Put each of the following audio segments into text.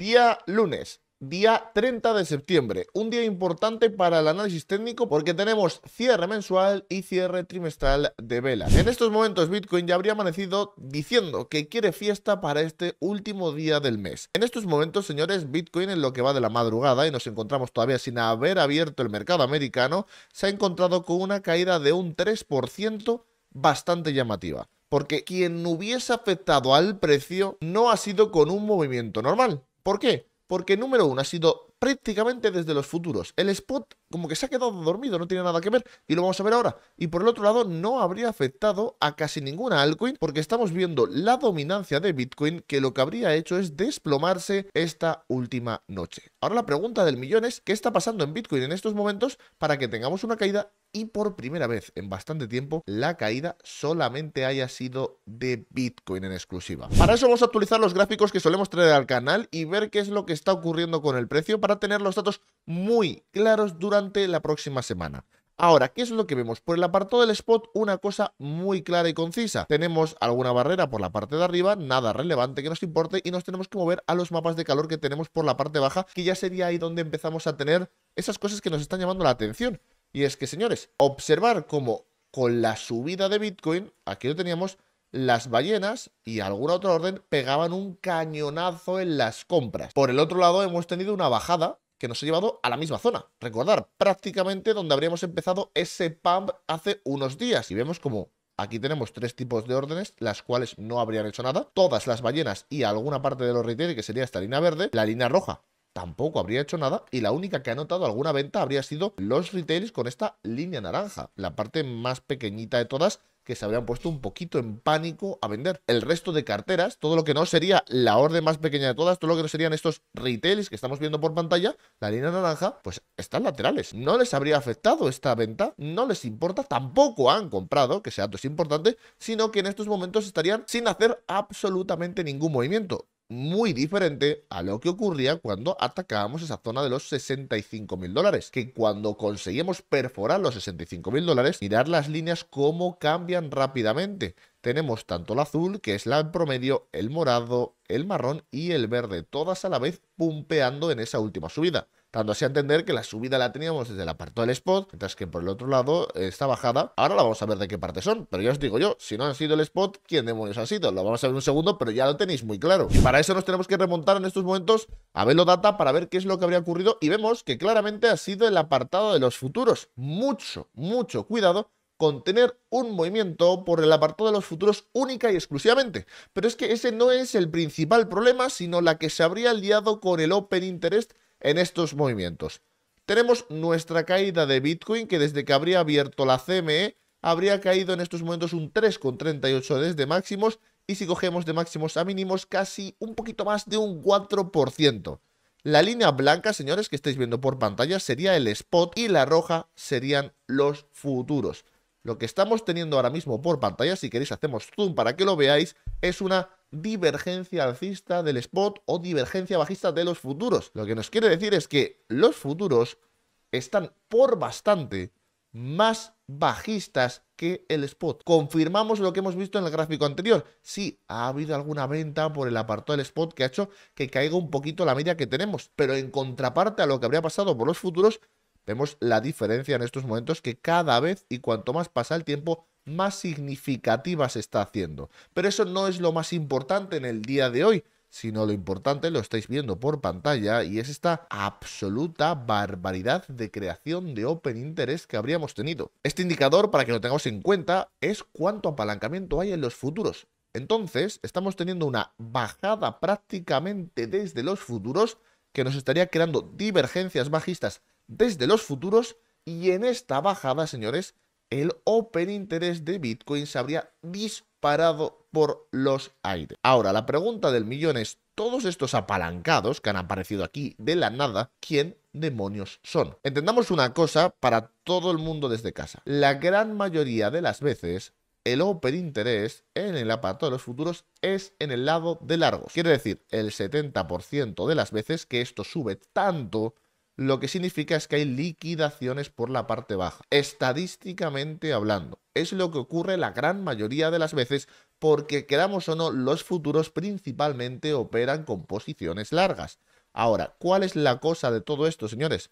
Día lunes, día 30 de septiembre, un día importante para el análisis técnico porque tenemos cierre mensual y cierre trimestral de velas. En estos momentos Bitcoin ya habría amanecido diciendo que quiere fiesta para este último día del mes. En estos momentos, señores, Bitcoin en lo que va de la madrugada y nos encontramos todavía sin haber abierto el mercado americano, se ha encontrado con una caída de un 3% bastante llamativa. Porque quien hubiese afectado al precio no ha sido con un movimiento normal, ¿Por qué? Porque número uno ha sido prácticamente desde los futuros. El spot como que se ha quedado dormido, no tiene nada que ver y lo vamos a ver ahora. Y por el otro lado no habría afectado a casi ninguna altcoin porque estamos viendo la dominancia de Bitcoin que lo que habría hecho es desplomarse esta última noche. Ahora la pregunta del millón es ¿qué está pasando en Bitcoin en estos momentos para que tengamos una caída y por primera vez en bastante tiempo la caída solamente haya sido de Bitcoin en exclusiva. Para eso vamos a actualizar los gráficos que solemos traer al canal y ver qué es lo que está ocurriendo con el precio para tener los datos muy claros durante la próxima semana. Ahora, ¿qué es lo que vemos? Por el apartado del spot, una cosa muy clara y concisa. Tenemos alguna barrera por la parte de arriba, nada relevante que nos importe, y nos tenemos que mover a los mapas de calor que tenemos por la parte baja, que ya sería ahí donde empezamos a tener esas cosas que nos están llamando la atención. Y es que, señores, observar cómo con la subida de Bitcoin, aquí lo teníamos, las ballenas y alguna otra orden pegaban un cañonazo en las compras. Por el otro lado, hemos tenido una bajada que nos ha llevado a la misma zona. Recordar, prácticamente donde habríamos empezado ese pump hace unos días. Y vemos como aquí tenemos tres tipos de órdenes, las cuales no habrían hecho nada. Todas las ballenas y alguna parte de los retail, que sería esta línea verde. La línea roja, tampoco habría hecho nada y la única que ha notado alguna venta habría sido los retailers con esta línea naranja, la parte más pequeñita de todas que se habrían puesto un poquito en pánico a vender. El resto de carteras, todo lo que no sería la orden más pequeña de todas, todo lo que no serían estos retailers que estamos viendo por pantalla, la línea naranja, pues están laterales. No les habría afectado esta venta, no les importa, tampoco han comprado, que ese dato es importante, sino que en estos momentos estarían sin hacer absolutamente ningún movimiento muy diferente a lo que ocurría cuando atacábamos esa zona de los 65 mil dólares, que cuando conseguimos perforar los 65 mil dólares, mirar las líneas cómo cambian rápidamente. Tenemos tanto el azul, que es la promedio, el morado, el marrón y el verde, todas a la vez pumpeando en esa última subida dando así a entender que la subida la teníamos desde el apartado del spot, mientras que por el otro lado, esta bajada, ahora la vamos a ver de qué parte son, pero ya os digo yo, si no han sido el spot, ¿quién demonios ha sido? Lo vamos a ver en un segundo, pero ya lo tenéis muy claro. Y para eso nos tenemos que remontar en estos momentos a Velo Data para ver qué es lo que habría ocurrido y vemos que claramente ha sido el apartado de los futuros. Mucho, mucho cuidado con tener un movimiento por el apartado de los futuros única y exclusivamente. Pero es que ese no es el principal problema, sino la que se habría liado con el Open Interest en estos movimientos. Tenemos nuestra caída de Bitcoin, que desde que habría abierto la CME, habría caído en estos momentos un 3,38 desde máximos, y si cogemos de máximos a mínimos, casi un poquito más de un 4%. La línea blanca, señores, que estáis viendo por pantalla, sería el spot y la roja serían los futuros. Lo que estamos teniendo ahora mismo por pantalla, si queréis hacemos zoom para que lo veáis, es una divergencia alcista del spot o divergencia bajista de los futuros. Lo que nos quiere decir es que los futuros están por bastante más bajistas que el spot. Confirmamos lo que hemos visto en el gráfico anterior. Sí, ha habido alguna venta por el apartado del spot que ha hecho que caiga un poquito la media que tenemos, pero en contraparte a lo que habría pasado por los futuros, vemos la diferencia en estos momentos que cada vez y cuanto más pasa el tiempo, más significativa se está haciendo. Pero eso no es lo más importante en el día de hoy, sino lo importante lo estáis viendo por pantalla y es esta absoluta barbaridad de creación de Open Interest que habríamos tenido. Este indicador, para que lo tengamos en cuenta, es cuánto apalancamiento hay en los futuros. Entonces, estamos teniendo una bajada prácticamente desde los futuros que nos estaría creando divergencias bajistas desde los futuros y en esta bajada, señores, el open interés de Bitcoin se habría disparado por los aires. Ahora, la pregunta del millón es, todos estos apalancados que han aparecido aquí de la nada, ¿quién demonios son? Entendamos una cosa para todo el mundo desde casa. La gran mayoría de las veces el open interés en el aparato de los futuros es en el lado de largos. Quiere decir, el 70% de las veces que esto sube tanto lo que significa es que hay liquidaciones por la parte baja, estadísticamente hablando. Es lo que ocurre la gran mayoría de las veces porque, queramos o no, los futuros principalmente operan con posiciones largas. Ahora, ¿cuál es la cosa de todo esto, señores?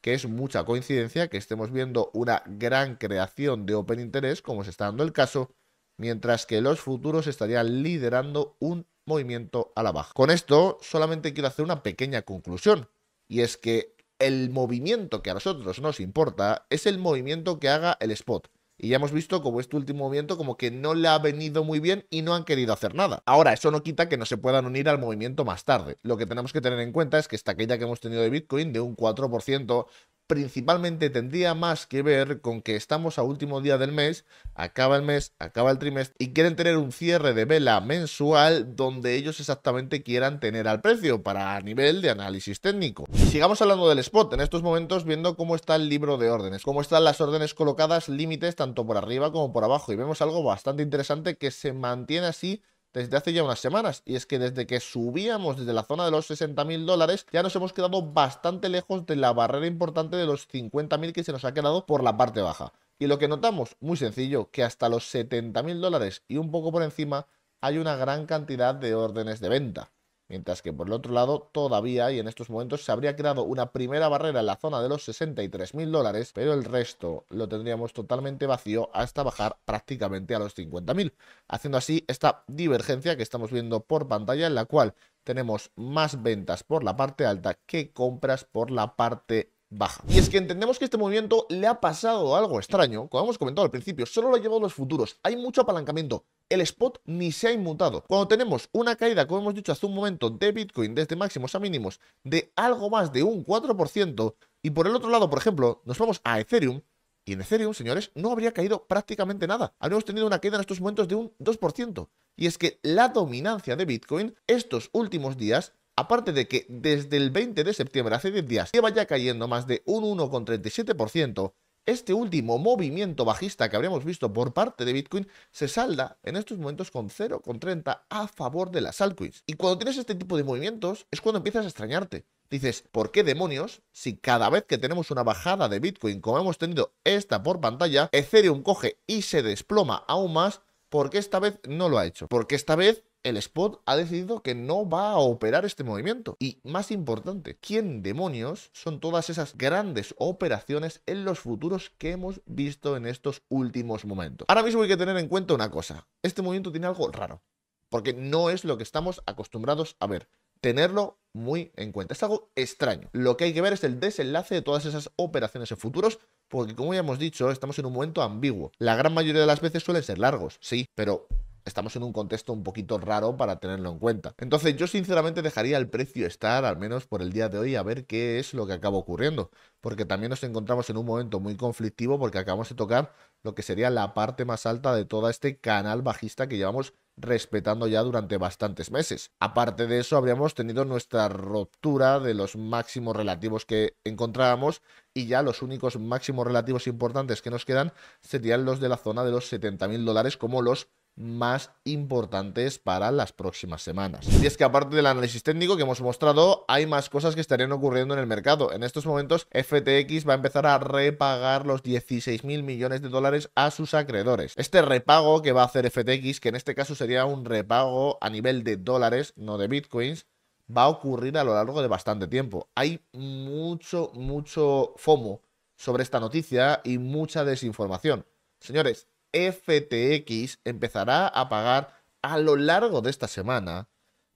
Que es mucha coincidencia que estemos viendo una gran creación de Open interés, como se está dando el caso, mientras que los futuros estarían liderando un movimiento a la baja. Con esto solamente quiero hacer una pequeña conclusión y es que el movimiento que a nosotros nos importa es el movimiento que haga el spot. Y ya hemos visto como este último movimiento como que no le ha venido muy bien y no han querido hacer nada. Ahora, eso no quita que no se puedan unir al movimiento más tarde. Lo que tenemos que tener en cuenta es que esta caída que hemos tenido de Bitcoin de un 4% principalmente tendría más que ver con que estamos a último día del mes, acaba el mes, acaba el trimestre y quieren tener un cierre de vela mensual donde ellos exactamente quieran tener al precio para nivel de análisis técnico. Sigamos hablando del spot, en estos momentos viendo cómo está el libro de órdenes, cómo están las órdenes colocadas, límites tanto por arriba como por abajo y vemos algo bastante interesante que se mantiene así desde hace ya unas semanas. Y es que desde que subíamos desde la zona de los 60.000 dólares, ya nos hemos quedado bastante lejos de la barrera importante de los 50.000 que se nos ha quedado por la parte baja. Y lo que notamos, muy sencillo, que hasta los 70.000 dólares y un poco por encima hay una gran cantidad de órdenes de venta. Mientras que por el otro lado, todavía y en estos momentos se habría creado una primera barrera en la zona de los 63.000 dólares, pero el resto lo tendríamos totalmente vacío hasta bajar prácticamente a los 50.000, haciendo así esta divergencia que estamos viendo por pantalla en la cual tenemos más ventas por la parte alta que compras por la parte baja. Y es que entendemos que este movimiento le ha pasado algo extraño, como hemos comentado al principio, solo lo ha llevado los futuros, hay mucho apalancamiento, el spot ni se ha inmutado. Cuando tenemos una caída, como hemos dicho hace un momento, de Bitcoin desde este máximos a mínimos de algo más de un 4%, y por el otro lado, por ejemplo, nos vamos a Ethereum, y en Ethereum, señores, no habría caído prácticamente nada. Habríamos tenido una caída en estos momentos de un 2%. Y es que la dominancia de Bitcoin estos últimos días Aparte de que desde el 20 de septiembre, hace 10 días, lleva ya cayendo más de un 1,37%, este último movimiento bajista que habríamos visto por parte de Bitcoin se salda en estos momentos con 0,30 a favor de las altcoins. Y cuando tienes este tipo de movimientos es cuando empiezas a extrañarte. Dices, ¿por qué demonios? Si cada vez que tenemos una bajada de Bitcoin, como hemos tenido esta por pantalla, Ethereum coge y se desploma aún más, ¿por qué esta vez no lo ha hecho? Porque esta vez el spot ha decidido que no va a operar este movimiento. Y más importante, ¿quién demonios son todas esas grandes operaciones en los futuros que hemos visto en estos últimos momentos? Ahora mismo hay que tener en cuenta una cosa. Este movimiento tiene algo raro, porque no es lo que estamos acostumbrados a ver. Tenerlo muy en cuenta. Es algo extraño. Lo que hay que ver es el desenlace de todas esas operaciones en futuros, porque como ya hemos dicho, estamos en un momento ambiguo. La gran mayoría de las veces suelen ser largos, sí, pero estamos en un contexto un poquito raro para tenerlo en cuenta. Entonces yo sinceramente dejaría el precio estar, al menos por el día de hoy, a ver qué es lo que acaba ocurriendo. Porque también nos encontramos en un momento muy conflictivo porque acabamos de tocar lo que sería la parte más alta de todo este canal bajista que llevamos respetando ya durante bastantes meses. Aparte de eso, habríamos tenido nuestra ruptura de los máximos relativos que encontrábamos y ya los únicos máximos relativos importantes que nos quedan serían los de la zona de los 70.000 dólares como los más importantes para las próximas semanas. Y es que aparte del análisis técnico que hemos mostrado, hay más cosas que estarían ocurriendo en el mercado. En estos momentos, FTX va a empezar a repagar los 16 mil millones de dólares a sus acreedores. Este repago que va a hacer FTX, que en este caso sería un repago a nivel de dólares, no de bitcoins, va a ocurrir a lo largo de bastante tiempo. Hay mucho, mucho FOMO sobre esta noticia y mucha desinformación. Señores, FTX empezará a pagar a lo largo de esta semana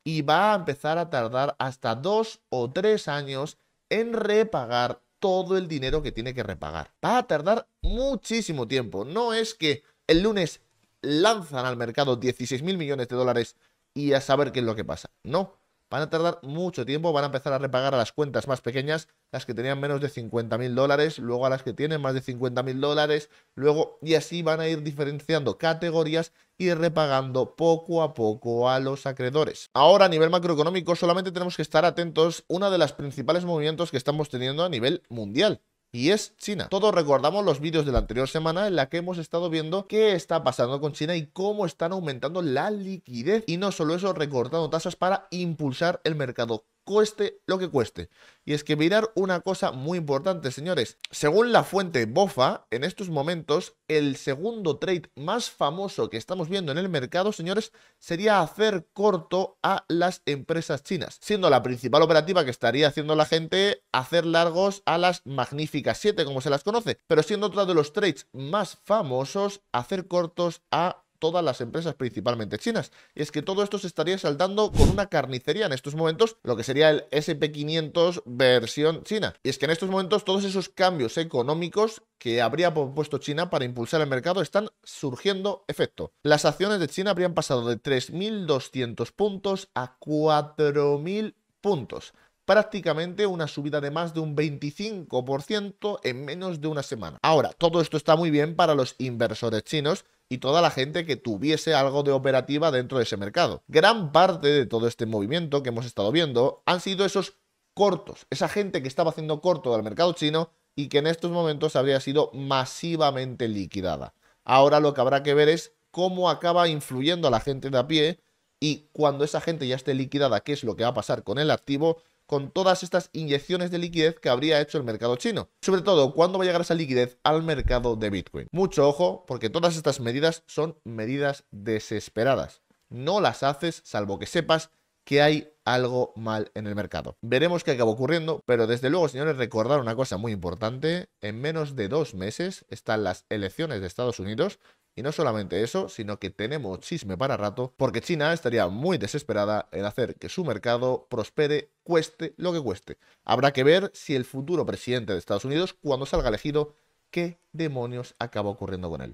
y va a empezar a tardar hasta dos o tres años en repagar todo el dinero que tiene que repagar. Va a tardar muchísimo tiempo. No es que el lunes lanzan al mercado 16 mil millones de dólares y a saber qué es lo que pasa. No, van a tardar mucho tiempo, van a empezar a repagar a las cuentas más pequeñas, las que tenían menos de 50.000 dólares, luego a las que tienen más de 50.000 mil dólares, luego y así van a ir diferenciando categorías y repagando poco a poco a los acreedores. Ahora a nivel macroeconómico solamente tenemos que estar atentos a uno de los principales movimientos que estamos teniendo a nivel mundial, y es China. Todos recordamos los vídeos de la anterior semana en la que hemos estado viendo qué está pasando con China y cómo están aumentando la liquidez. Y no solo eso, recortando tasas para impulsar el mercado cueste lo que cueste. Y es que mirar una cosa muy importante, señores. Según la fuente BOFA, en estos momentos, el segundo trade más famoso que estamos viendo en el mercado, señores, sería hacer corto a las empresas chinas, siendo la principal operativa que estaría haciendo la gente hacer largos a las magníficas 7, como se las conoce, pero siendo otro de los trades más famosos, hacer cortos a todas las empresas principalmente chinas. Y es que todo esto se estaría saltando con una carnicería en estos momentos, lo que sería el SP500 versión china. Y es que en estos momentos todos esos cambios económicos que habría propuesto China para impulsar el mercado están surgiendo efecto. Las acciones de China habrían pasado de 3.200 puntos a 4.000 puntos prácticamente una subida de más de un 25% en menos de una semana. Ahora, todo esto está muy bien para los inversores chinos y toda la gente que tuviese algo de operativa dentro de ese mercado. Gran parte de todo este movimiento que hemos estado viendo han sido esos cortos, esa gente que estaba haciendo corto del mercado chino y que en estos momentos habría sido masivamente liquidada. Ahora lo que habrá que ver es cómo acaba influyendo a la gente de a pie y cuando esa gente ya esté liquidada, qué es lo que va a pasar con el activo con todas estas inyecciones de liquidez que habría hecho el mercado chino. Sobre todo, ¿cuándo va a llegar esa liquidez al mercado de Bitcoin? Mucho ojo, porque todas estas medidas son medidas desesperadas. No las haces salvo que sepas que hay algo mal en el mercado. Veremos qué acaba ocurriendo, pero desde luego, señores, recordar una cosa muy importante. En menos de dos meses están las elecciones de Estados Unidos, y no solamente eso, sino que tenemos chisme para rato, porque China estaría muy desesperada en hacer que su mercado prospere, cueste lo que cueste. Habrá que ver si el futuro presidente de Estados Unidos, cuando salga elegido, qué demonios acaba ocurriendo con él.